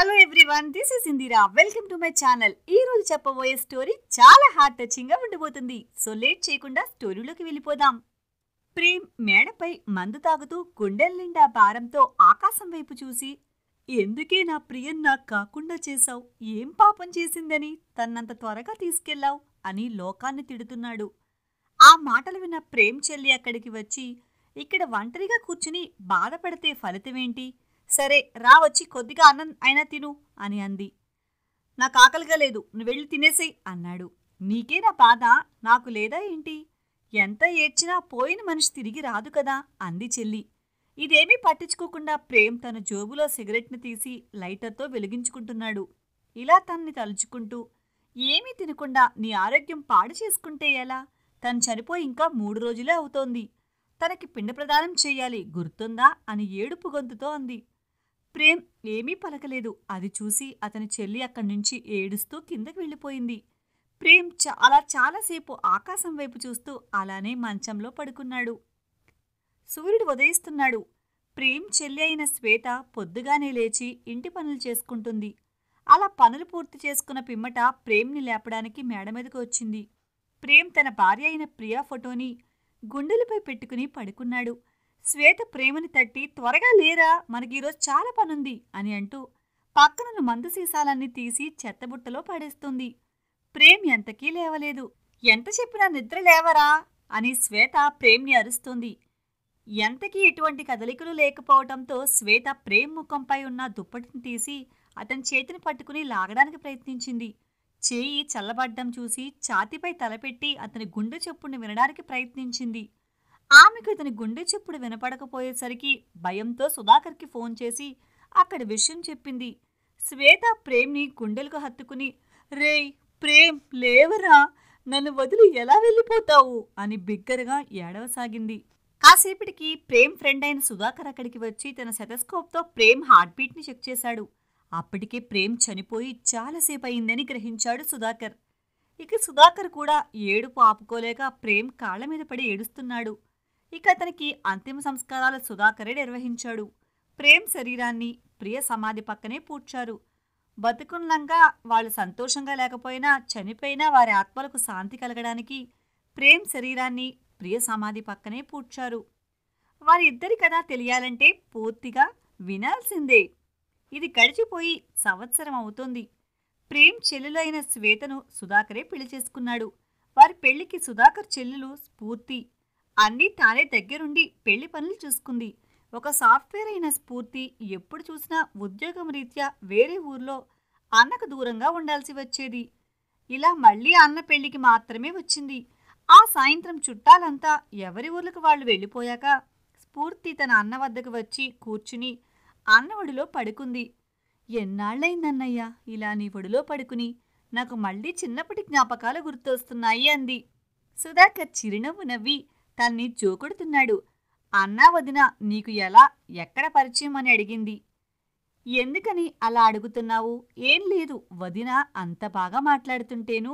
hello everyone this is Indira welcome to my channel ఈ రోజు చెప్పబోయే స్టోరీ చాలా హార్ట్ టచింగ్ గా ఉండిపోతుంది సో లేట్ చేయకుండా స్టోరీలోకి వెళ్ళిపోదాం ప్రేమ్ మేడపై మందు తాగుతూ గుండెల నిండా భారంతో ఆకాశం వైపు చూసి ఎందుకే నా ప్రియం నాకు కాకుండా చేశావు ఏం పాపం చేసిందని తన్నంత త్వరగా తీసుకెళ్లావు అని లోకాన్ని తిడుతున్నాడు ఆ మాటలు విన్న ప్రేమ్ చెల్లి అక్కడికి వచ్చి ఇక్కడ ఒంటరిగా కూర్చుని బాధపడితే ఫలితమేంటి ఏంటి సరే రా వచ్చి కొద్దిగా అన్నం అయినా తిను అని అంది నాకు ఆకలిగా లేదు నువ్వు వెళ్ళి తినేసేయి అన్నాడు నీకే నా బాధ నాకు లేదా ఏంటి ఎంత ఏడ్చినా పోయిన మనిషి తిరిగి రాదు కదా అంది చెల్లి ఇదేమీ పట్టించుకోకుండా ప్రేమ్ తన జోబులో సిగరెట్ను తీసి లైటర్తో వెలిగించుకుంటున్నాడు ఇలా తన్ని తలుచుకుంటూ ఏమీ తినకుండా నీ ఆరోగ్యం పాడు చేసుకుంటే ఎలా తను చనిపోయి ఇంకా మూడు రోజులే అవుతోంది తనకి పిండ ప్రదానం చేయాలి గుర్తుందా అని ఏడుపు గొంతుతో అంది ప్రేమ్ ఏమీ పలకలేదు అది చూసి అతని చెల్లి అక్కడి నుంచి ఏడుస్తూ కిందకి వెళ్ళిపోయింది ప్రేమ్ చాలా చాలాసేపు ఆకాశం వైపు చూస్తూ అలానే మంచంలో పడుకున్నాడు సూర్యుడు ఉదయిస్తున్నాడు ప్రేమ్ చెల్లి అయిన శ్వేత పొద్దుగానే లేచి ఇంటి పనులు చేసుకుంటుంది అలా పనులు పూర్తి చేసుకున్న పిమ్మట ప్రేమ్ని లేపడానికి మేడ మీదకు వచ్చింది ప్రేమ్ తన భార్య అయిన ప్రియా ఫోటోని గుండెలపై పెట్టుకుని పడుకున్నాడు శ్వేత ప్రేమని తట్టి త్వరగా లేరా మనకి ఈరోజు చాలా పనుంది అని అంటూ పక్కనున్న మందు సీసాలన్నీ తీసి చెత్తబుట్టలో పడేస్తుంది ప్రేమ్ ఎంతకీ లేవలేదు ఎంత చెప్పినా నిద్ర లేవరా అని శ్వేత ప్రేమ్ని అరుస్తుంది ఎంతకీ ఇటువంటి కదలికలు లేకపోవటంతో శ్వేత ప్రేమ్ ముఖంపై ఉన్న దుప్పటిని తీసి అతని చేతిని పట్టుకుని లాగడానికి ప్రయత్నించింది చేయి చల్లబడ్డం చూసి ఛాతిపై తలపెట్టి అతని గుండె చొప్పుని వినడానికి ప్రయత్నించింది ఆమెకు ఇతని గుండె చెప్పుడు వినపడకపోయేసరికి భయంతో సుధాకర్కి ఫోన్ చేసి అక్కడ విషయం చెప్పింది శ్వేత ప్రేమ్ని గుండెలకు హత్తుకుని రే ప్రేమ్ లేవరా నన్ను వదిలి ఎలా వెళ్ళిపోతావు అని బిగ్గరగా ఏడవసాగింది కాసేపటికి ప్రేమ్ ఫ్రెండ్ అయిన సుధాకర్ అక్కడికి వచ్చి తన సెటస్కోప్తో ప్రేమ్ హార్ట్ బీట్ని చెక్ చేశాడు అప్పటికే ప్రేమ్ చనిపోయి చాలాసేపు అయిందని గ్రహించాడు సుధాకర్ ఇక సుధాకర్ కూడా ఏడుపు ఆపుకోలేక ప్రేమ్ కాళ్ళ మీద పడి ఏడుస్తున్నాడు ఇక అతనికి అంతిమ సంస్కారాలు సుధాకరే నిర్వహించాడు ప్రేమ్ శరీరాన్ని ప్రియ సమాధి పక్కనే పూడ్చారు బతుకున్నంగా వాళ్ళు సంతోషంగా లేకపోయినా చనిపోయినా వారి ఆత్మలకు శాంతి కలగడానికి ప్రేమ్ శరీరాన్ని ప్రియ సమాధి పక్కనే పూడ్చారు వారిద్దరి కథ తెలియాలంటే పూర్తిగా వినాల్సిందే ఇది గడిచిపోయి సంవత్సరం అవుతోంది ప్రేమ్ చెల్లెలైన శ్వేతను సుధాకరే పెళ్లి చేసుకున్నాడు వారి పెళ్లికి సుధాకర్ చెల్లెలు స్ఫూర్తి అన్నీ తానే దగ్గరుండి పెళ్లి పనులు చూసుకుంది ఒక సాఫ్ట్వేర్ అయిన స్ఫూర్తి ఎప్పుడు చూసినా ఉద్యోగం రీత్యా వేరే ఊర్లో అన్నకు దూరంగా ఉండాల్సి వచ్చేది ఇలా మళ్ళీ అన్న పెళ్లికి మాత్రమే వచ్చింది ఆ సాయంత్రం చుట్టాలంతా ఎవరి ఊర్లకు వాళ్ళు వెళ్ళిపోయాక స్ఫూర్తి తన అన్న వద్దకు వచ్చి కూర్చుని అన్న ఒడిలో పడుకుంది ఎన్నాళ్ళైందన్నయ్యా ఇలా నీ ఒడిలో పడుకుని నాకు మళ్ళీ చిన్నప్పటి జ్ఞాపకాలు గుర్తొస్తున్నాయి అంది సుధాకర్ చిరునవ్వు నవ్వి తన్ని చూకొడుతున్నాడు అన్నా వదిన నీకు ఎలా ఎక్కడ పరిచయం అని అడిగింది ఎందుకని అలా అడుగుతున్నావు ఏం లేదు వదిన అంత బాగా మాట్లాడుతుంటేను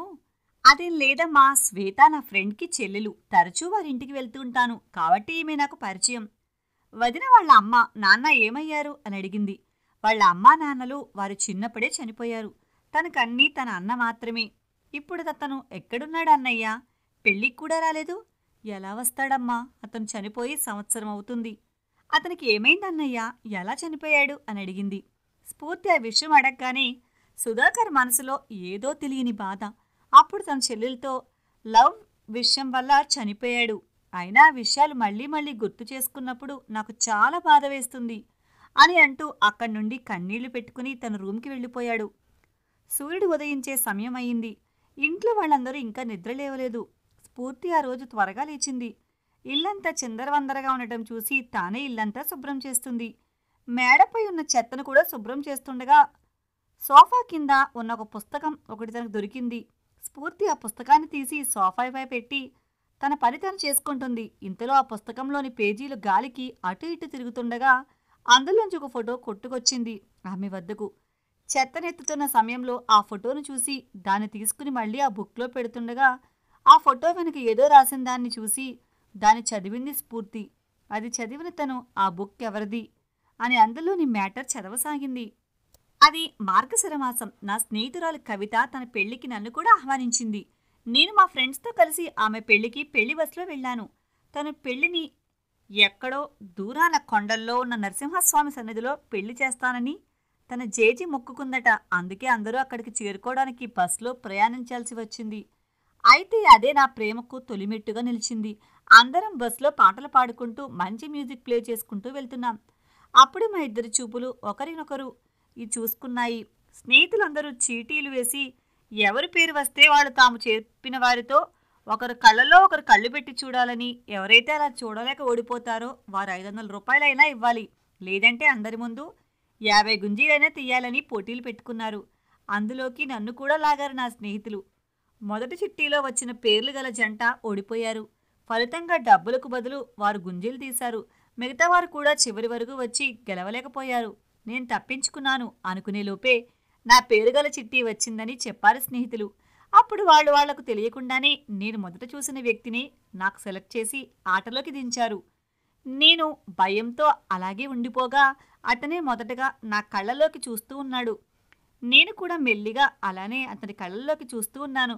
అదేం లేదమ్మా శ్వేత నా ఫ్రెండ్కి చెల్లెలు తరచూ వారింటికి వెళ్తూ ఉంటాను కాబట్టి ఈమె నాకు పరిచయం వదిన వాళ్ళ అమ్మ నాన్న ఏమయ్యారు అని అడిగింది వాళ్ళ అమ్మా నాన్నలు వారు చిన్నప్పుడే చనిపోయారు తనకన్నీ తన అన్న మాత్రమే ఇప్పుడు తను ఎక్కడున్నాడు అన్నయ్య పెళ్ళికి కూడా రాలేదు ఎలా వస్తాడమ్మా అతను చనిపోయి సంవత్సరం అవుతుంది అతనికి ఏమైందన్నయ్యా ఎలా చనిపోయాడు అని అడిగింది స్ఫూర్తి ఆ విషయం అడగగానే సుధాకర్ మనసులో ఏదో తెలియని బాధ అప్పుడు తన చెల్లెలతో లవ్ విషయం వల్ల చనిపోయాడు అయినా విషయాలు మళ్ళీ మళ్ళీ గుర్తు చేసుకున్నప్పుడు నాకు చాలా బాధ వేస్తుంది అని అంటూ అక్కడి నుండి కన్నీళ్లు పెట్టుకుని తన రూమ్కి వెళ్ళిపోయాడు సూర్యుడు ఉదయించే సమయం అయింది ఇంట్లో వాళ్ళందరూ ఇంకా నిద్రలేవలేదు పూర్తి ఆ రోజు త్వరగా లేచింది ఇల్లంతా చిందరవందరగా ఉండటం చూసి తానే ఇల్లంతా శుభ్రం చేస్తుంది మేడపై ఉన్న చెత్తను కూడా శుభ్రం చేస్తుండగా సోఫా కింద ఉన్న ఒక పుస్తకం ఒకటి తనకు దొరికింది స్ఫూర్తి ఆ పుస్తకాన్ని తీసి సోఫాపై పెట్టి తన పని తను చేసుకుంటుంది ఇంతలో ఆ పుస్తకంలోని పేజీలు గాలికి అటు ఇటు తిరుగుతుండగా అందులోంచి ఒక ఫోటో కొట్టుకొచ్చింది ఆమె వద్దకు చెత్తనెత్తుతున్న సమయంలో ఆ ఫోటోను చూసి దాన్ని తీసుకుని మళ్ళీ ఆ బుక్లో పెడుతుండగా ఆ ఫోటో వెనుక ఏదో రాసిన దాన్ని చూసి దాన్ని చదివింది స్ఫూర్తి అది చదివిన తను ఆ బుక్ ఎవరిది అని అందులోని మ్యాటర్ చదవసాగింది అది మార్గశిరమాసం నా స్నేహితురాలు కవిత తన పెళ్లికి నన్ను కూడా ఆహ్వానించింది నేను మా ఫ్రెండ్స్తో కలిసి ఆమె పెళ్లికి పెళ్లి బస్సులో వెళ్ళాను తన పెళ్లిని ఎక్కడో దూరాన కొండల్లో ఉన్న నరసింహస్వామి సన్నిధిలో పెళ్లి చేస్తానని తన జేజీ మొక్కుకుందట అందుకే అందరూ అక్కడికి చేరుకోవడానికి బస్సులో ప్రయాణించాల్సి వచ్చింది అయితే అదే నా ప్రేమకు తొలిమెట్టుగా నిలిచింది అందరం బస్సులో పాటలు పాడుకుంటూ మంచి మ్యూజిక్ ప్లే చేసుకుంటూ వెళ్తున్నాం అప్పుడు మా ఇద్దరి చూపులు ఒకరినొకరు ఈ చూసుకున్నాయి స్నేహితులందరూ చీటీలు వేసి ఎవరి పేరు వస్తే వాళ్ళు తాము చెప్పిన వారితో ఒకరు కళ్ళలో ఒకరు కళ్ళు పెట్టి చూడాలని ఎవరైతే అలా చూడలేక ఓడిపోతారో వారు ఐదు వందల రూపాయలైనా ఇవ్వాలి లేదంటే అందరి ముందు యాభై గుంజీలైనా తీయాలని పోటీలు పెట్టుకున్నారు అందులోకి నన్ను కూడా లాగారు నా స్నేహితులు మొదటి చిట్టీలో వచ్చిన పేర్లు గల జంట ఓడిపోయారు ఫలితంగా డబ్బులకు బదులు వారు గుంజీలు తీశారు మిగతా వారు కూడా చివరి వరకు వచ్చి గెలవలేకపోయారు నేను తప్పించుకున్నాను అనుకునేలోపే నా పేరు గల చిట్టి వచ్చిందని చెప్పారు స్నేహితులు అప్పుడు వాళ్ళు వాళ్లకు తెలియకుండానే నేను మొదట చూసిన వ్యక్తిని నాకు సెలెక్ట్ చేసి ఆటలోకి దించారు నేను భయంతో అలాగే ఉండిపోగా అతనే మొదటగా నా కళ్ళలోకి చూస్తూ ఉన్నాడు నేను కూడా మెల్లిగా అలానే అతని కళ్ళల్లోకి చూస్తూ ఉన్నాను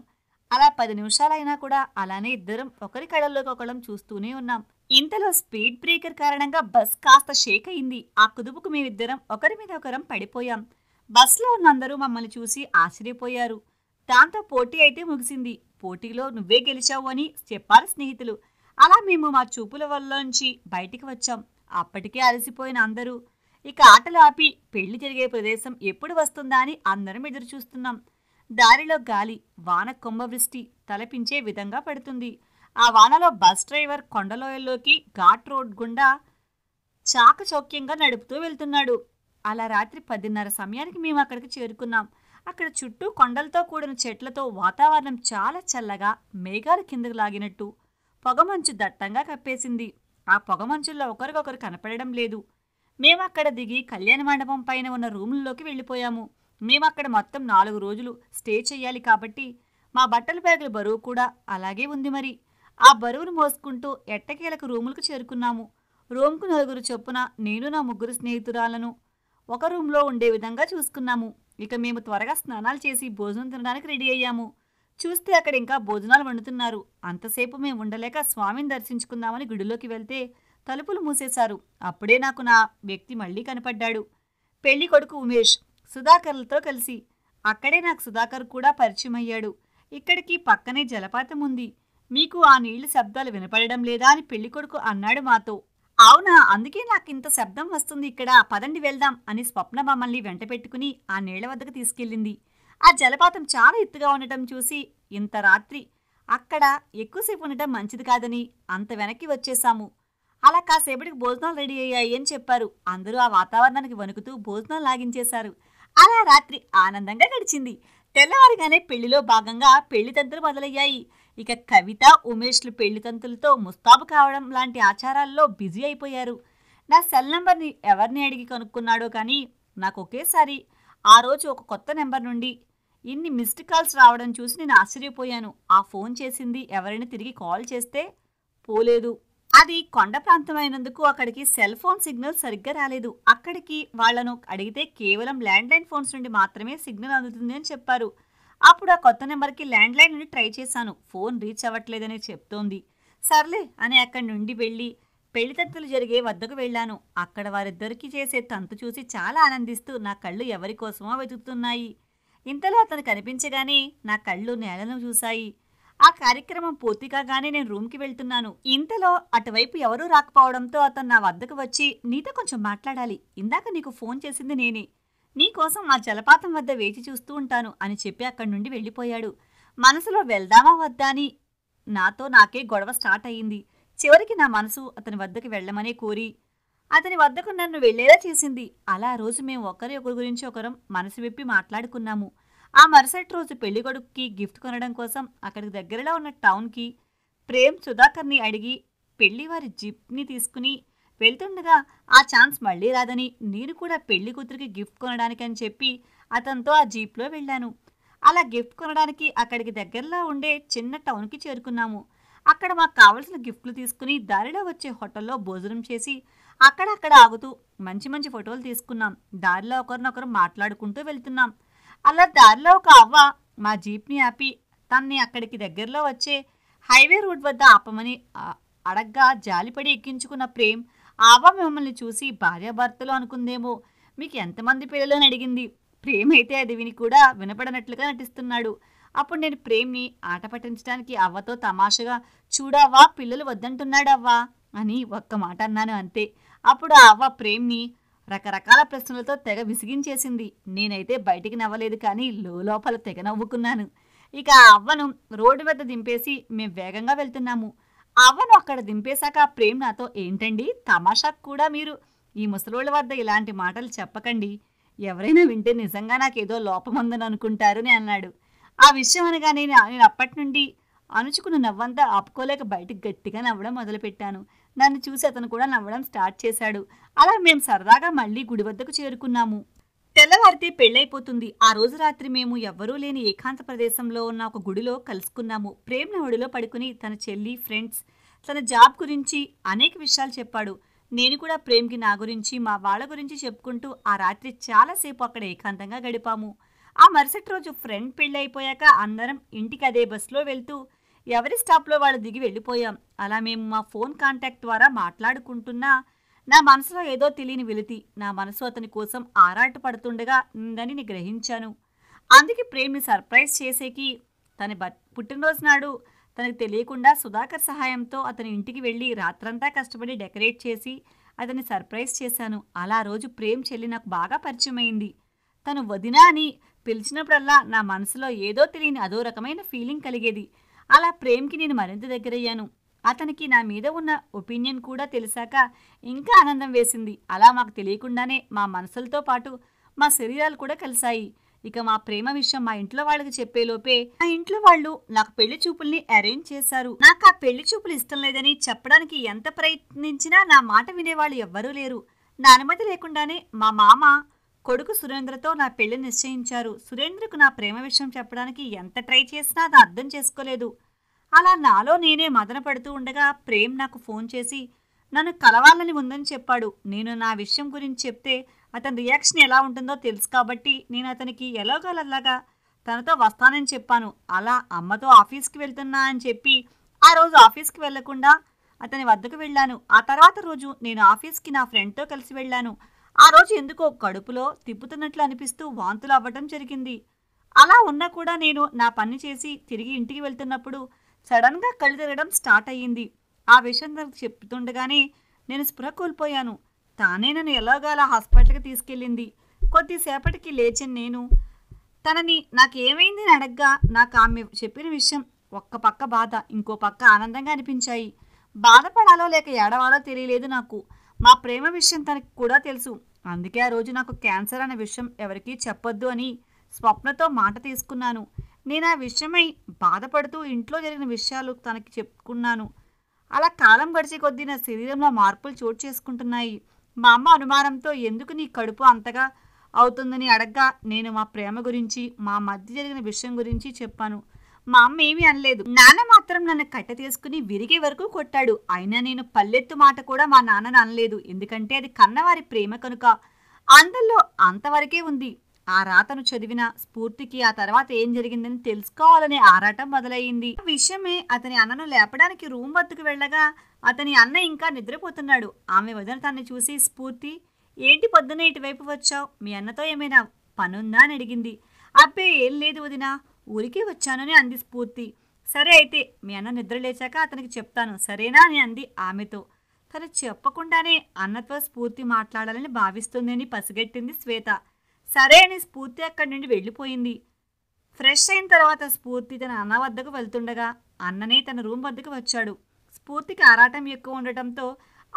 అలా పది నిమిషాలైనా కూడా అలానే ఇద్దరం ఒకరి కళ్ళల్లోకి ఒకళ్ళం చూస్తూనే ఉన్నాం ఇంతలో స్పీడ్ బ్రేకర్ కారణంగా బస్ కాస్త షేక్ అయింది ఆ కుదుపుకు మేమిద్దరం ఒకరి మీద ఒకరం పడిపోయాం బస్లో ఉన్నందరూ మమ్మల్ని చూసి ఆశ్చర్యపోయారు దాంతో పోటీ అయితే ముగిసింది పోటీలో నువ్వే గెలిచావు అని చెప్పారు స్నేహితులు అలా మేము మా చూపుల వల్లలోంచి బయటికి వచ్చాం అప్పటికే అలసిపోయిన అందరూ ఇక ఆటలు ఆపి పెళ్లి జరిగే ప్రదేశం ఎప్పుడు వస్తుందా అని అందరం ఎదురు చూస్తున్నాం దారిలో గాలి వాన కుంభవృష్టి తలపించే విధంగా పడుతుంది ఆ వానలో బస్ డ్రైవర్ కొండలోయల్లోకి ఘాట్ రోడ్ గుండా చాకచౌక్యంగా నడుపుతూ వెళ్తున్నాడు అలా రాత్రి పదిన్నర సమయానికి మేము అక్కడికి చేరుకున్నాం అక్కడ చుట్టూ కొండలతో కూడిన చెట్లతో వాతావరణం చాలా చల్లగా మేఘాలు కిందకు లాగినట్టు పొగమంచు దట్టంగా కప్పేసింది ఆ పొగమంచుల్లో ఒకరికొకరు కనపడడం లేదు మేము అక్కడ దిగి కళ్యాణ మండపం పైన ఉన్న రూముల్లోకి వెళ్ళిపోయాము మేము అక్కడ మొత్తం నాలుగు రోజులు స్టే చెయ్యాలి కాబట్టి మా బట్టల బ్యాగుల బరువు కూడా అలాగే ఉంది మరి ఆ బరువును మోసుకుంటూ ఎట్టకేలకు రూములకు చేరుకున్నాము రూమ్కు నలుగురు చొప్పున నేను నా ముగ్గురు స్నేహితురాలను ఒక రూమ్లో ఉండే విధంగా చూసుకున్నాము ఇక మేము త్వరగా స్నానాలు చేసి భోజనం తినడానికి రెడీ అయ్యాము చూస్తే అక్కడ ఇంకా భోజనాలు వండుతున్నారు అంతసేపు మేము ఉండలేక స్వామిని దర్శించుకుందామని గుడిలోకి వెళ్తే తలుపులు మూసేశారు అప్పుడే నాకు నా వ్యక్తి మళ్ళీ కనపడ్డాడు పెళ్లి కొడుకు ఉమేష్ సుధాకర్లతో కలిసి అక్కడే నాకు సుధాకర్ కూడా పరిచయం అయ్యాడు ఇక్కడికి పక్కనే జలపాతం ఉంది మీకు ఆ నీళ్లు శబ్దాలు వినపడడం లేదా అని పెళ్ళికొడుకు అన్నాడు మాతో అవునా అందుకే నాకు ఇంత శబ్దం వస్తుంది ఇక్కడ పదండి వెళ్దాం అని స్వప్న మమ్మల్ని వెంట పెట్టుకుని ఆ నీళ్ల వద్దకు తీసుకెళ్ళింది ఆ జలపాతం చాలా ఎత్తుగా ఉండటం చూసి ఇంత రాత్రి అక్కడ ఎక్కువసేపు ఉండటం మంచిది కాదని అంత వెనక్కి వచ్చేశాము అలా కాసేపటికి భోజనాలు రెడీ అయ్యాయి అని చెప్పారు అందరూ ఆ వాతావరణానికి వణుకుతూ భోజనాలు లాగించేశారు అలా రాత్రి ఆనందంగా గడిచింది తెల్లవారుగానే పెళ్లిలో భాగంగా తంతులు మొదలయ్యాయి ఇక కవిత ఉమేష్లు తంతులతో ముస్తాబు కావడం లాంటి ఆచారాల్లో బిజీ అయిపోయారు నా సెల్ నెంబర్ని ఎవరిని అడిగి కనుక్కున్నాడో కానీ నాకు ఒకేసారి ఆ రోజు ఒక కొత్త నెంబర్ నుండి ఇన్ని మిస్డ్ కాల్స్ రావడం చూసి నేను ఆశ్చర్యపోయాను ఆ ఫోన్ చేసింది ఎవరైనా తిరిగి కాల్ చేస్తే పోలేదు అది కొండ ప్రాంతం అయినందుకు అక్కడికి సెల్ ఫోన్ సిగ్నల్ సరిగ్గా రాలేదు అక్కడికి వాళ్లను అడిగితే కేవలం ల్యాండ్లైన్ ఫోన్స్ నుండి మాత్రమే సిగ్నల్ అందుతుంది అని చెప్పారు అప్పుడు ఆ కొత్త నెంబర్కి ల్యాండ్లైన్ నుండి ట్రై చేశాను ఫోన్ రీచ్ అవ్వట్లేదని చెప్తోంది సర్లే అని అక్కడి నుండి వెళ్ళి పెళ్లితత్తులు జరిగే వద్దకు వెళ్ళాను అక్కడ వారిద్దరికీ చేసే తంతు చూసి చాలా ఆనందిస్తూ నా కళ్ళు ఎవరి కోసమో వెతుకుతున్నాయి ఇంతలో అతను కనిపించగానే నా కళ్ళు నేలను చూశాయి ఆ కార్యక్రమం పూర్తి కాగానే నేను రూమ్ కి వెళ్తున్నాను ఇంతలో అటువైపు ఎవరూ రాకపోవడంతో అతను నా వద్దకు వచ్చి నీతో కొంచెం మాట్లాడాలి ఇందాక నీకు ఫోన్ చేసింది నేనే నీకోసం ఆ జలపాతం వద్ద వేచి చూస్తూ ఉంటాను అని చెప్పి అక్కడి నుండి వెళ్ళిపోయాడు మనసులో వెళ్దామా వద్దా అని నాతో నాకే గొడవ స్టార్ట్ అయ్యింది చివరికి నా మనసు అతని వద్దకు వెళ్ళమనే కోరి అతని వద్దకు నన్ను వెళ్లేలా చేసింది అలా రోజు మేము ఒకరి ఒకరి గురించి ఒకరం మనసు విప్పి మాట్లాడుకున్నాము ఆ మరుసటి రోజు పెళ్లికొడుకుకి గిఫ్ట్ కొనడం కోసం అక్కడికి దగ్గరలో ఉన్న టౌన్కి ప్రేమ్ సుధాకర్ని అడిగి పెళ్లివారి జిప్ని తీసుకుని వెళ్తుండగా ఆ ఛాన్స్ మళ్ళీ రాదని నేను కూడా పెళ్లి కూతురికి గిఫ్ట్ అని చెప్పి అతనితో ఆ జీప్లో వెళ్ళాను అలా గిఫ్ట్ కొనడానికి అక్కడికి దగ్గరలో ఉండే చిన్న టౌన్కి చేరుకున్నాము అక్కడ మాకు కావలసిన గిఫ్ట్లు తీసుకుని దారిలో వచ్చే హోటల్లో భోజనం చేసి అక్కడక్కడ ఆగుతూ మంచి మంచి ఫోటోలు తీసుకున్నాం దారిలో ఒకరినొకరు మాట్లాడుకుంటూ వెళ్తున్నాం అలా దారిలో ఒక అవ్వ మా జీప్ని ఆపి తన్ని అక్కడికి దగ్గరలో వచ్చే హైవే రోడ్ వద్ద ఆపమని అడగ్గా జాలిపడి ఎక్కించుకున్న ప్రేమ్ ఆవ మిమ్మల్ని చూసి భార్యాభర్తలు అనుకుందేమో మీకు ఎంతమంది పిల్లలని అడిగింది ప్రేమ్ అయితే అది విని కూడా వినపడనట్లుగా నటిస్తున్నాడు అప్పుడు నేను ప్రేమ్ని ఆట పట్టించడానికి అవ్వతో తమాషగా చూడవ్వా పిల్లలు వద్దంటున్నాడవ్వా అని ఒక్క మాట అన్నాను అంతే అప్పుడు ఆ అవ్వ ప్రేమ్ని రకరకాల ప్రశ్నలతో తెగ విసిగించేసింది నేనైతే బయటికి నవ్వలేదు కానీ లోపల తెగ నవ్వుకున్నాను ఇక అవ్వను రోడ్డు వద్ద దింపేసి మేము వేగంగా వెళ్తున్నాము అవ్వను అక్కడ దింపేశాక ప్రేమ్ నాతో ఏంటండి తమాషా కూడా మీరు ఈ ముసలోళ్ళ వద్ద ఇలాంటి మాటలు చెప్పకండి ఎవరైనా వింటే నిజంగా నాకేదో లోపముందని అనుకుంటారు అని అన్నాడు ఆ విషయం అనగానే నేను అప్పటి నుండి అనుచుకున్న నవ్వంతా ఆపుకోలేక బయటకు గట్టిగా నవ్వడం మొదలుపెట్టాను నన్ను చూసి అతను కూడా నవ్వడం స్టార్ట్ చేశాడు అలా మేము సరదాగా మళ్ళీ గుడి వద్దకు చేరుకున్నాము తెల్లవారితే పెళ్ళైపోతుంది ఆ రోజు రాత్రి మేము ఎవ్వరూ లేని ఏకాంత ప్రదేశంలో ఉన్న ఒక గుడిలో కలుసుకున్నాము ప్రేమ ఒడిలో పడుకుని తన చెల్లి ఫ్రెండ్స్ తన జాబ్ గురించి అనేక విషయాలు చెప్పాడు నేను కూడా ప్రేమ్కి నా గురించి మా వాళ్ళ గురించి చెప్పుకుంటూ ఆ రాత్రి చాలాసేపు అక్కడ ఏకాంతంగా గడిపాము ఆ మరుసటి రోజు ఫ్రెండ్ పెళ్ళైపోయాక అందరం ఇంటికి అదే బస్సులో వెళ్తూ ఎవరి స్టాప్లో వాళ్ళు దిగి వెళ్ళిపోయాం అలా మేము మా ఫోన్ కాంటాక్ట్ ద్వారా మాట్లాడుకుంటున్నా నా మనసులో ఏదో తెలియని వెలితి నా మనసు అతని కోసం ఆరాట పడుతుండగా ఉందని నేను గ్రహించాను అందుకే ప్రేమ్ని సర్ప్రైజ్ చేసేకి తన బట్ పుట్టినరోజు నాడు తనకు తెలియకుండా సుధాకర్ సహాయంతో అతని ఇంటికి వెళ్ళి రాత్రంతా కష్టపడి డెకరేట్ చేసి అతన్ని సర్ప్రైజ్ చేశాను అలా రోజు ప్రేమ్ చెల్లి నాకు బాగా పరిచయం అయింది తను వదినా అని పిలిచినప్పుడల్లా నా మనసులో ఏదో తెలియని అదో రకమైన ఫీలింగ్ కలిగేది అలా ప్రేమ్కి నేను మరింత దగ్గరయ్యాను అతనికి నా మీద ఉన్న ఒపీనియన్ కూడా తెలిసాక ఇంకా ఆనందం వేసింది అలా మాకు తెలియకుండానే మా మనసులతో పాటు మా శరీరాలు కూడా కలిశాయి ఇక మా ప్రేమ విషయం మా ఇంట్లో వాళ్ళకి చెప్పేలోపే మా ఇంట్లో వాళ్ళు నాకు పెళ్లి చూపుల్ని అరేంజ్ చేశారు నాకు ఆ పెళ్లి చూపులు ఇష్టం లేదని చెప్పడానికి ఎంత ప్రయత్నించినా నా మాట వినేవాళ్ళు ఎవ్వరూ లేరు నా అనుమతి లేకుండానే మా మామ కొడుకు సురేంద్రతో నా పెళ్లి నిశ్చయించారు సురేంద్రకు నా ప్రేమ విషయం చెప్పడానికి ఎంత ట్రై చేసినా అది అర్థం చేసుకోలేదు అలా నాలో నేనే మదన పడుతూ ఉండగా ప్రేమ్ నాకు ఫోన్ చేసి నన్ను కలవాలని ఉందని చెప్పాడు నేను నా విషయం గురించి చెప్తే అతని రియాక్షన్ ఎలా ఉంటుందో తెలుసు కాబట్టి నేను అతనికి ఎలాగోలాగా తనతో వస్తానని చెప్పాను అలా అమ్మతో ఆఫీస్కి వెళ్తున్నా అని చెప్పి ఆ రోజు ఆఫీస్కి వెళ్లకుండా అతని వద్దకు వెళ్ళాను ఆ తర్వాత రోజు నేను ఆఫీస్కి నా ఫ్రెండ్తో కలిసి వెళ్ళాను ఆ రోజు ఎందుకో కడుపులో తిప్పుతున్నట్లు అనిపిస్తూ వాంతులు అవ్వటం జరిగింది అలా ఉన్నా కూడా నేను నా పని చేసి తిరిగి ఇంటికి వెళ్తున్నప్పుడు సడన్గా కళ్ళు తిరగడం స్టార్ట్ అయ్యింది ఆ విషయం నాకు చెప్తుండగానే నేను స్పృహ కోల్పోయాను తానే నన్ను ఎలాగో అలా హాస్పిటల్కి తీసుకెళ్ళింది కొద్దిసేపటికి లేచిన నేను తనని నాకేమైంది అని అడగ్గా నాకు ఆమె చెప్పిన విషయం ఒక్క పక్క బాధ ఇంకో పక్క ఆనందంగా అనిపించాయి బాధపడాలో లేక ఏడవాలో తెలియలేదు నాకు మా ప్రేమ విషయం తనకి కూడా తెలుసు అందుకే ఆ రోజు నాకు క్యాన్సర్ అనే విషయం ఎవరికీ చెప్పొద్దు అని స్వప్నతో మాట తీసుకున్నాను నేను ఆ విషయమై బాధపడుతూ ఇంట్లో జరిగిన విషయాలు తనకి చెప్పుకున్నాను అలా కాలం గడిచి కొద్దీ నా శరీరంలో మార్పులు చోటు చేసుకుంటున్నాయి మా అమ్మ అనుమానంతో ఎందుకు నీ కడుపు అంతగా అవుతుందని అడగ్గా నేను మా ప్రేమ గురించి మా మధ్య జరిగిన విషయం గురించి చెప్పాను మా అమ్మ ఏమీ అనలేదు నాన్న మాత్రం నన్ను కట్ట తీసుకుని విరిగే వరకు కొట్టాడు అయినా నేను పల్లెత్తు మాట కూడా మా నాన్నను అనలేదు ఎందుకంటే అది కన్నవారి ప్రేమ కనుక అందులో అంతవరకే ఉంది ఆ రాతను చదివిన స్ఫూర్తికి ఆ తర్వాత ఏం జరిగిందని తెలుసుకోవాలనే ఆరాటం మొదలయ్యింది విషయమే అతని అన్నను లేపడానికి రూమ్ వద్దకు వెళ్ళగా అతని అన్న ఇంకా నిద్రపోతున్నాడు ఆమె వదిన తన్ని చూసి స్ఫూర్తి ఏంటి పొద్దున ఇటువైపు వచ్చావు మీ అన్నతో ఏమైనా పనుందా అని అడిగింది అబ్బే ఏం లేదు వదినా ఊరికే వచ్చానని అంది స్ఫూర్తి సరే అయితే మీ అన్న లేచాక అతనికి చెప్తాను సరేనా అని అంది ఆమెతో తను చెప్పకుండానే అన్నతో స్ఫూర్తి మాట్లాడాలని భావిస్తుందని పసిగట్టింది శ్వేత సరే అని స్ఫూర్తి అక్కడి నుండి వెళ్ళిపోయింది ఫ్రెష్ అయిన తర్వాత స్ఫూర్తి తన అన్న వద్దకు వెళ్తుండగా అన్ననే తన రూమ్ వద్దకు వచ్చాడు స్ఫూర్తికి ఆరాటం ఎక్కువ ఉండటంతో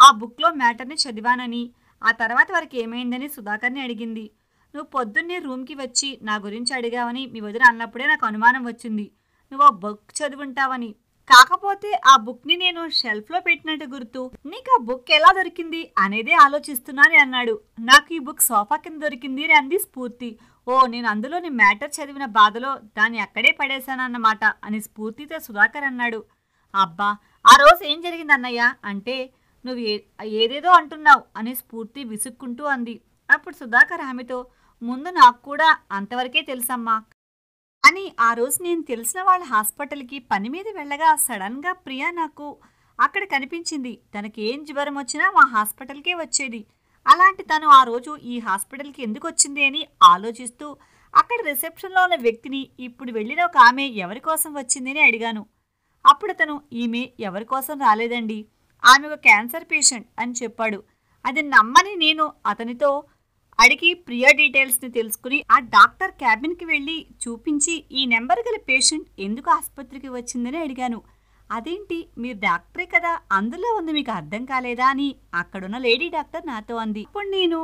ఆ బుక్లో మ్యాటర్ని చదివానని ఆ తర్వాత వారికి ఏమైందని సుధాకర్ని అడిగింది నువ్వు పొద్దున్నే రూమ్కి వచ్చి నా గురించి అడిగావని మీ వదిన అన్నప్పుడే నాకు అనుమానం వచ్చింది నువ్వు ఆ బుక్ చదువుంటావని కాకపోతే ఆ బుక్ని నేను షెల్ఫ్లో పెట్టినట్టు గుర్తు నీకు ఆ బుక్ ఎలా దొరికింది అనేదే ఆలోచిస్తున్నానని అన్నాడు నాకు ఈ బుక్ సోఫా కింద దొరికింది అని అంది స్ఫూర్తి ఓ నేను అందులోని మ్యాటర్ చదివిన బాధలో దాన్ని అక్కడే పడేశానన్నమాట అని స్ఫూర్తితో సుధాకర్ అన్నాడు అబ్బా ఆ రోజు ఏం జరిగింది అన్నయ్య అంటే నువ్వు ఏదేదో అంటున్నావు అని స్ఫూర్తి విసుక్కుంటూ అంది అప్పుడు సుధాకర్ ఆమెతో ముందు నాకు కూడా అంతవరకే తెలుసమ్మా అని ఆ రోజు నేను తెలిసిన వాళ్ళ హాస్పిటల్కి పని మీద వెళ్ళగా సడన్గా ప్రియా నాకు అక్కడ కనిపించింది తనకి ఏం జ్వరం వచ్చినా మా హాస్పిటల్కే వచ్చేది అలాంటి తను ఆ రోజు ఈ హాస్పిటల్కి ఎందుకు వచ్చింది అని ఆలోచిస్తూ అక్కడ రిసెప్షన్లో ఉన్న వ్యక్తిని ఇప్పుడు వెళ్ళిన ఒక ఆమె ఎవరి కోసం వచ్చిందని అడిగాను అప్పుడు అతను ఈమె ఎవరి కోసం రాలేదండి ఆమె ఒక క్యాన్సర్ పేషెంట్ అని చెప్పాడు అది నమ్మని నేను అతనితో అడిగి ప్రియా డీటెయిల్స్ని తెలుసుకుని ఆ డాక్టర్ క్యాబిన్కి వెళ్ళి చూపించి ఈ నెంబర్ గల పేషెంట్ ఎందుకు ఆసుపత్రికి వచ్చిందని అడిగాను అదేంటి మీరు డాక్టరే కదా అందులో ఉంది మీకు అర్థం కాలేదా అని అక్కడున్న లేడీ డాక్టర్ నాతో అంది ఇప్పుడు నేను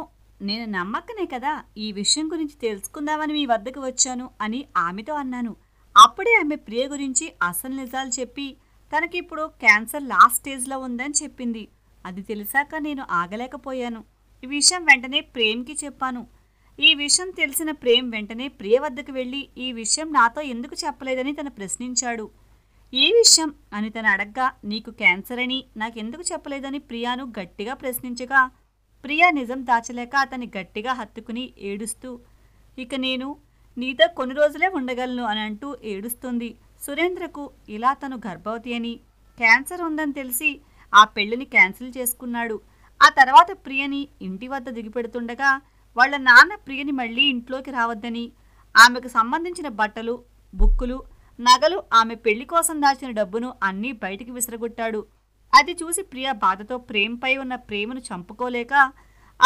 నేను నమ్మకనే కదా ఈ విషయం గురించి తెలుసుకుందామని మీ వద్దకు వచ్చాను అని ఆమెతో అన్నాను అప్పుడే ఆమె ప్రియ గురించి అసలు నిజాలు చెప్పి తనకిప్పుడు క్యాన్సర్ లాస్ట్ స్టేజ్లో ఉందని చెప్పింది అది తెలిసాక నేను ఆగలేకపోయాను ఈ విషయం వెంటనే ప్రేమ్కి చెప్పాను ఈ విషయం తెలిసిన ప్రేమ్ వెంటనే ప్రియ వద్దకు వెళ్ళి ఈ విషయం నాతో ఎందుకు చెప్పలేదని తను ప్రశ్నించాడు ఏ విషయం అని తను అడగ్గా నీకు క్యాన్సర్ అని నాకెందుకు చెప్పలేదని ప్రియాను గట్టిగా ప్రశ్నించగా ప్రియా నిజం దాచలేక అతన్ని గట్టిగా హత్తుకుని ఏడుస్తూ ఇక నేను నీతో కొన్ని రోజులే ఉండగలను అని అంటూ ఏడుస్తుంది సురేంద్రకు ఇలా తను గర్భవతి అని క్యాన్సర్ ఉందని తెలిసి ఆ పెళ్లిని క్యాన్సిల్ చేసుకున్నాడు ఆ తర్వాత ప్రియని ఇంటి వద్ద దిగిపెడుతుండగా వాళ్ళ నాన్న ప్రియని మళ్ళీ ఇంట్లోకి రావద్దని ఆమెకు సంబంధించిన బట్టలు బుక్కులు నగలు ఆమె పెళ్లి కోసం దాచిన డబ్బును అన్నీ బయటికి విసరగొట్టాడు అది చూసి ప్రియ బాధతో ప్రేమపై ఉన్న ప్రేమను చంపుకోలేక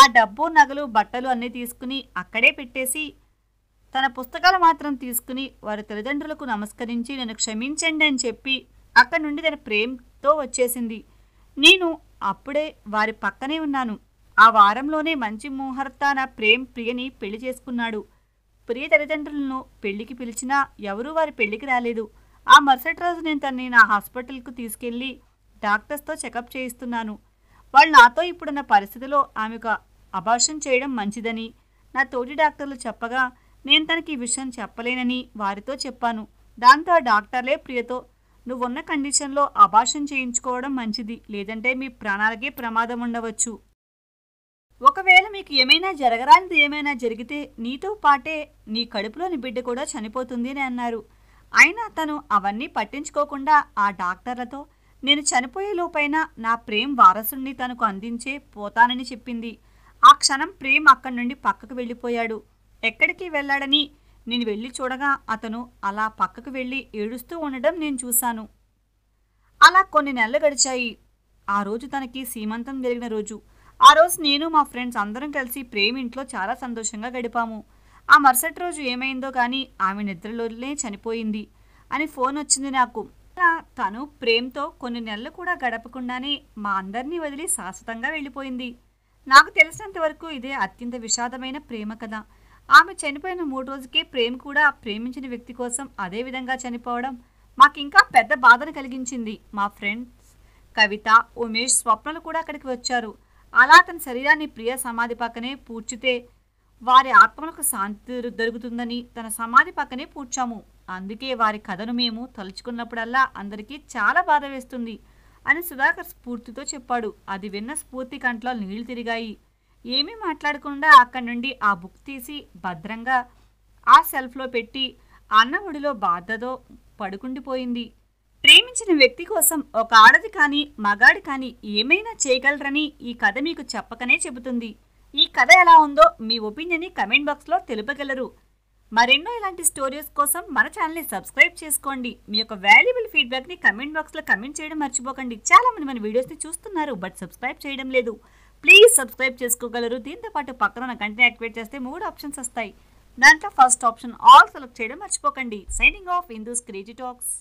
ఆ డబ్బు నగలు బట్టలు అన్నీ తీసుకుని అక్కడే పెట్టేసి తన పుస్తకాలు మాత్రం తీసుకుని వారి తల్లిదండ్రులకు నమస్కరించి నన్ను క్షమించండి అని చెప్పి అక్కడి నుండి తన ప్రేమతో వచ్చేసింది నేను అప్పుడే వారి పక్కనే ఉన్నాను ఆ వారంలోనే మంచి ముహూర్తాన ప్రేమ్ ప్రియని పెళ్లి చేసుకున్నాడు ప్రియ తల్లిదండ్రులను పెళ్లికి పిలిచినా ఎవరూ వారి పెళ్లికి రాలేదు ఆ మరుసటి రోజు నేను తనని నా హాస్పిటల్కు తీసుకెళ్ళి డాక్టర్స్తో చెకప్ చేయిస్తున్నాను వాళ్ళు నాతో ఇప్పుడున్న పరిస్థితిలో ఆమెకు అభాషం చేయడం మంచిదని నా తోటి డాక్టర్లు చెప్పగా నేను తనకి ఈ విషయం చెప్పలేనని వారితో చెప్పాను దాంతో ఆ డాక్టర్లే ప్రియతో నువ్వున్న కండిషన్లో అభాషం చేయించుకోవడం మంచిది లేదంటే మీ ప్రాణాలకే ప్రమాదం ఉండవచ్చు ఒకవేళ మీకు ఏమైనా జరగరానిది ఏమైనా జరిగితే నీతో పాటే నీ కడుపులోని బిడ్డ కూడా చనిపోతుంది అని అన్నారు అయినా తను అవన్నీ పట్టించుకోకుండా ఆ డాక్టర్లతో నేను చనిపోయే లోపైన నా ప్రేమ్ వారసుడిని తనకు అందించే పోతానని చెప్పింది ఆ క్షణం ప్రేమ్ అక్కడి నుండి పక్కకు వెళ్ళిపోయాడు ఎక్కడికి వెళ్ళాడని నేను వెళ్ళి చూడగా అతను అలా పక్కకు వెళ్ళి ఏడుస్తూ ఉండడం నేను చూశాను అలా కొన్ని నెలలు గడిచాయి ఆ రోజు తనకి సీమంతం జరిగిన రోజు ఆ రోజు నేను మా ఫ్రెండ్స్ అందరం కలిసి ప్రేమ ఇంట్లో చాలా సంతోషంగా గడిపాము ఆ మరుసటి రోజు ఏమైందో కానీ ఆమె నిద్రలోనే చనిపోయింది అని ఫోన్ వచ్చింది నాకు తను ప్రేమతో కొన్ని నెలలు కూడా గడపకుండానే మా అందరినీ వదిలి శాశ్వతంగా వెళ్ళిపోయింది నాకు తెలిసినంత వరకు ఇదే అత్యంత విషాదమైన ప్రేమ కథ ఆమె చనిపోయిన మూడు రోజుకే ప్రేమ్ కూడా ప్రేమించిన వ్యక్తి కోసం అదే విధంగా చనిపోవడం మాకింకా పెద్ద బాధను కలిగించింది మా ఫ్రెండ్స్ కవిత ఉమేష్ స్వప్నలు కూడా అక్కడికి వచ్చారు అలా తన శరీరాన్ని ప్రియ సమాధి పక్కనే పూడ్చితే వారి ఆత్మలకు శాంతి దొరుకుతుందని తన సమాధి పక్కనే పూడ్చాము అందుకే వారి కథను మేము తలుచుకున్నప్పుడల్లా అందరికీ చాలా బాధ వేస్తుంది అని సుధాకర్ స్ఫూర్తితో చెప్పాడు అది విన్న స్ఫూర్తి కంట్లో నీళ్లు తిరిగాయి ఏమీ మాట్లాడకుండా అక్కడి నుండి ఆ బుక్ తీసి భద్రంగా ఆ సెల్ఫ్లో పెట్టి అన్నముడిలో బాధతో పడుకుండిపోయింది ప్రేమించిన వ్యక్తి కోసం ఒక ఆడది కానీ మగాడి కానీ ఏమైనా చేయగలరని ఈ కథ మీకు చెప్పకనే చెబుతుంది ఈ కథ ఎలా ఉందో మీ ఒపీనియన్ని కమెంట్ బాక్స్లో తెలుపగలరు మరెన్నో ఇలాంటి స్టోరీస్ కోసం మన ఛానల్ని సబ్స్క్రైబ్ చేసుకోండి మీ యొక్క వాల్యుబుల్ ఫీడ్బ్యాక్ని కమెంట్ బాక్స్లో కమెంట్ చేయడం మర్చిపోకండి చాలామంది మన వీడియోస్ని చూస్తున్నారు బట్ సబ్స్క్రైబ్ చేయడం లేదు ప్లీజ్ సబ్స్క్రైబ్ చేసుకోగలరు దీంతో పాటు పక్కన గంటని యాక్టివేట్ చేస్తే మూడు ఆప్షన్స్ వస్తాయి దాంట్లో ఫస్ట్ ఆప్షన్ ఆల్ సెలెక్ట్ చేయడం మర్చిపోకండి signing off Hindu's crazy talks